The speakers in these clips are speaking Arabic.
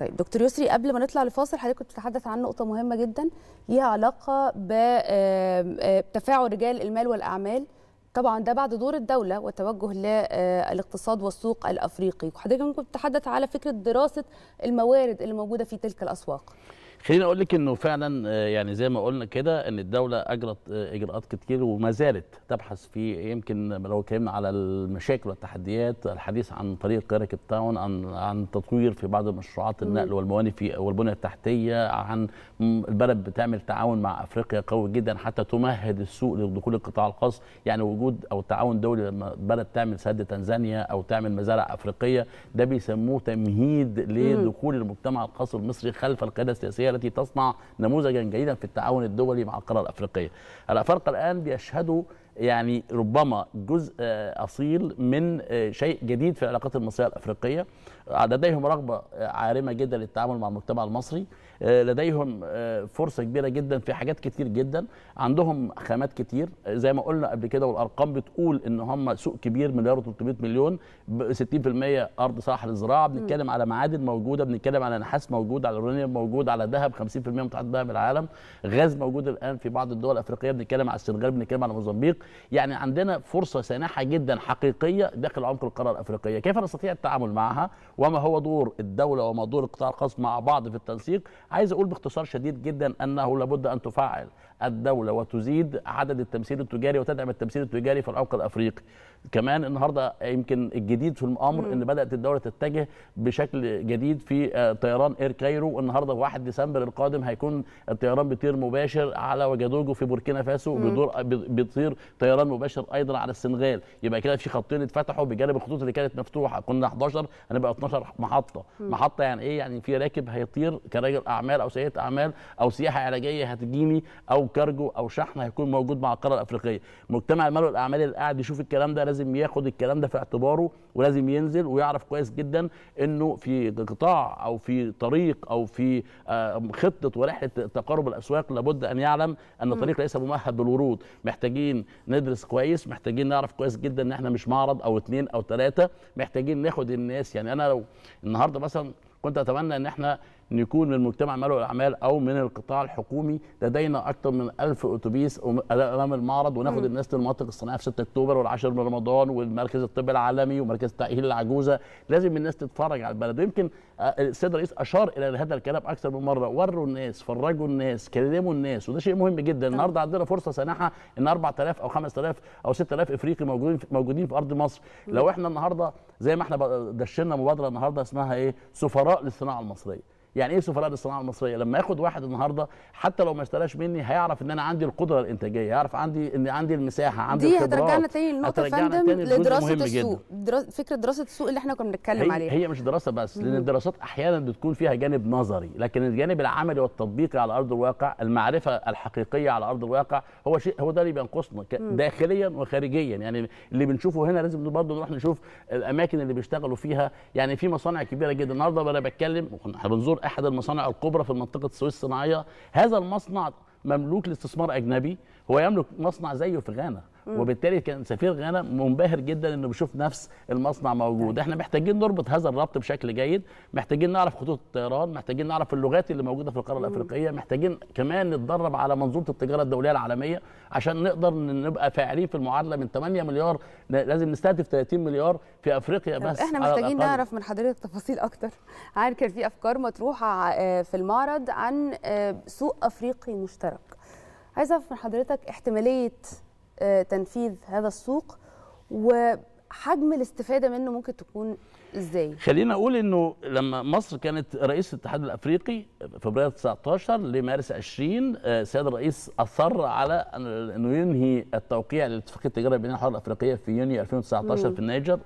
طيب دكتور يسري قبل ما نطلع لفاصل حضرتك كنت بتتحدث عن نقطه مهمه جدا ليها علاقه بتفاعل آه، آه، رجال المال والاعمال طبعا ده بعد دور الدوله والتوجه للاقتصاد آه، والسوق الافريقي وحضرتك ممكن تتحدث على فكره دراسه الموارد اللي موجوده في تلك الاسواق خليني اقول لك انه فعلا آه، يعني زي ما قلنا كده ان الدوله اجرت آه، اجراءات كتير وما زالت تبحث في يمكن لو اتكلمنا على المشاكل والتحديات الحديث عن طريق قاهره التاون تاون عن عن تطوير في بعض مشروعات النقل والموانئ في والبنيه التحتيه عن البلد بتعمل تعاون مع افريقيا قوي جدا حتى تمهد السوق لدخول القطاع الخاص يعني وجود او تعاون دولي لما بلد تعمل سد تنزانيا او تعمل مزارع افريقيه ده بيسموه تمهيد لدخول المجتمع الخاص المصري خلف القياده السياسيه الأفريقية التي تصنع نموذجا جيدا في التعاون الدولي مع القارة الأفريقية الأفارقة الآن بيشهدوا يعني ربما جزء آه، اصيل من آه، شيء جديد في العلاقات المصريه الافريقيه آه، لديهم رغبه عارمه جدا للتعامل مع المجتمع المصري لديهم فرصه كبيره جدا في حاجات كتير جدا عندهم خامات كتير زي ما قلنا قبل كده والارقام بتقول ان هم سوق كبير مليار و300 مليون 60% ارض صالحه للزراعه بنتكلم على معادن موجوده بنتكلم على نحاس موجود على الورنيوم موجود على ذهب 50% من تعداد ذهب العالم غاز موجود الان في بعض الدول الافريقيه بنتكلم على السنغال بنتكلم على موزمبيق يعني عندنا فرصه سانحه جدا حقيقيه داخل عمق القاره الافريقيه كيف نستطيع التعامل معها وما هو دور الدوله وما دور القطاع الخاص مع بعض في التنسيق عايز اقول باختصار شديد جدا انه لابد ان تفعل الدوله وتزيد عدد التمثيل التجاري وتدعم التمثيل التجاري في العمق الافريقي كمان النهارده يمكن الجديد في الامر ان بدات الدوله تتجه بشكل جديد في آه، طيران اير كايرو النهارده 1 ديسمبر القادم هيكون الطيران بيطير مباشر على وجادوجو في بوركينا فاسو بيدور آه، بيطير طيران مباشر ايضا على السنغال يبقى كده في خطين اتفتحوا بجانب الخطوط اللي كانت مفتوحه كنا 11 هنبقى 12 محطه مم. محطه يعني ايه يعني في راكب هيطير كراجل اعمال او سيده اعمال او سياحه علاجيه هتجيني او كارجو او شحن هيكون موجود مع القاره الافريقيه مجتمع المال والاعمال اللي قاعد يشوف الكلام ده لازم ياخد الكلام ده في اعتباره ولازم ينزل ويعرف كويس جدا انه في قطاع او في طريق او في آه، خطه ورحله تقارب الاسواق لابد ان يعلم ان الطريق ليس ممهد بالورود محتاجين ندرس كويس محتاجين نعرف كويس جدا ان احنا مش معرض او اثنين او ثلاثه محتاجين ناخد الناس يعني انا لو النهارده مثلا كنت اتمنى ان احنا أن يكون من مجتمع مال والأعمال أو من القطاع الحكومي لدينا أكثر من 1000 أتوبيس أمام المعرض وناخد الناس للمناطق الصناعية في 6 اكتوبر والعاشر من رمضان والمركز الطبي العالمي ومركز تأهيل العجوزة لازم الناس تتفرج على البلد ويمكن آه، السيد الرئيس أشار إلى هذا الكلام أكثر من مرة وروا الناس فرجوا الناس كلموا الناس وده شيء مهم جدا النهارده عندنا فرصة سانحة إن 4000 أو 5000 أو 6000 إفريقي موجودين موجودين في أرض مصر لو إحنا النهارده زي ما إحنا دشنا مبادرة النهارده اسمها إيه سفراء للصناعة المصرية يعني ايه سفراء للصناعه المصريه لما ياخد واحد النهارده حتى لو ما اشتراش مني هيعرف ان انا عندي القدره الانتاجيه هيعرف عندي ان عندي المساحه عندي دي الخبرات هترجعنا تاني للنقطه يا فندم لدراسه السوق دراس... فكره دراسه السوق اللي احنا كنا بنتكلم عليها هي مش دراسه بس لان الدراسات احيانا بتكون فيها جانب نظري لكن الجانب العملي والتطبيقي على ارض الواقع المعرفه الحقيقيه على ارض الواقع هو شيء هو ده اللي بينقصنا داخليا وخارجيا يعني اللي بنشوفه هنا لازم برضه نروح نشوف الاماكن اللي بيشتغلوا فيها يعني في مصانع كبيره جدا النهارده وانا بتكلم احنا بنزور احد المصانع الكبرى في منطقه السويس الصناعيه هذا المصنع مملوك لاستثمار اجنبي هو يملك مصنع زيه في غانا وبالتالي كان سفير غانا منبهر جدا انه بيشوف نفس المصنع موجود أيوة. احنا محتاجين نربط هذا الربط بشكل جيد محتاجين نعرف خطوط الطيران محتاجين نعرف اللغات اللي موجوده في القاره الافريقيه محتاجين كمان نتدرب على منظومه التجاره الدوليه العالميه عشان نقدر نبقى فاعلين في المعادله من 8 مليار لازم نستهدف 30 مليار في افريقيا بس احنا محتاجين نعرف من حضرتك تفاصيل اكتر عن كان في افكار مطروحه آه، في المعرض عن آه، سوق افريقي مشترك عايزه اعرف من حضرتك احتماليه آه، تنفيذ هذا السوق وحجم الاستفاده منه ممكن تكون ازاي؟ خلينا اقول انه لما مصر كانت رئيس الاتحاد الافريقي فبراير 19 لمارس 20 آه، السيد الرئيس اصر على انه ينهي التوقيع لاتفاقيه التجاره بين الحر الافريقيه في يونيو 2019 مم. في النيجر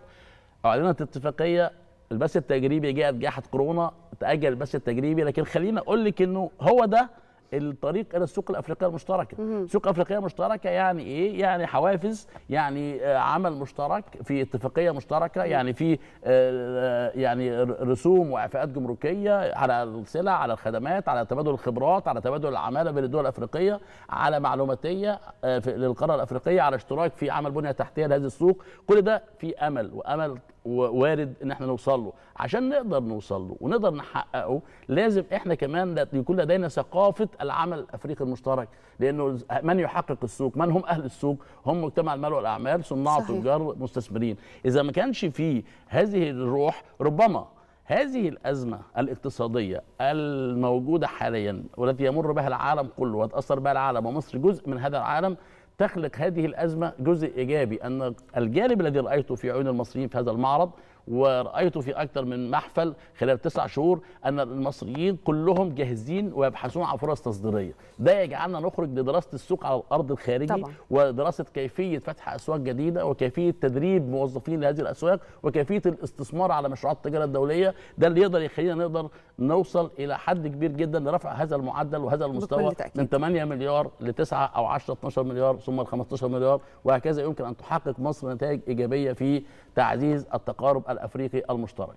اعلنت الاتفاقيه البث التجريبي جاءت جائحه كورونا تاجل البث التجريبي لكن خلينا اقول لك انه هو ده الطريق الى السوق الافريقيه المشتركه سوق افريقيه مشتركه يعني ايه يعني حوافز يعني آه، عمل مشترك في اتفاقيه مشتركه يعني في آه، آه، يعني رسوم واعفاءات جمركيه على السلع على الخدمات على تبادل الخبرات على تبادل العماله بين الدول الافريقيه على معلوماتيه للقاره الافريقيه على اشتراك في عمل بنيه تحتيه لهذه السوق كل ده في امل وامل وارد ان احنا نوصل له عشان نقدر نوصل له ونقدر نحققه لازم احنا كمان يكون لدينا ثقافه العمل الافريقي المشترك لانه من يحقق السوق من هم اهل السوق هم مجتمع المال والاعمال صناع تجار مستثمرين اذا ما كانش فيه هذه الروح ربما هذه الأزمة الاقتصادية الموجودة حاليا والتي يمر بها العالم كله وتأثر بها العالم ومصر جزء من هذا العالم تخلق هذه الأزمة جزء إيجابي أن الجانب الذي رأيته في عيون المصريين في هذا المعرض ورأيته في أكثر من محفل خلال تسع شهور أن المصريين كلهم جاهزين ويبحثون عن فرص تصديرية ده يجعلنا نخرج لدراسة السوق على الأرض الخارجي طبعا. ودراسة كيفية فتح أسواق جديدة وكيفية تدريب موظفين لهذه الأسواق وكيفية الاستثمار على مشروعات التجارة الدولية ده اللي يقدر يخلينا نقدر نوصل إلى حد كبير جدا لرفع هذا المعدل وهذا المستوى من 8 مليار ل 9 أو 10 12 مليار ثم ل 15 مليار وهكذا يمكن أن تحقق مصر نتائج إيجابية في تعزيز التقارب الافريقي المشترك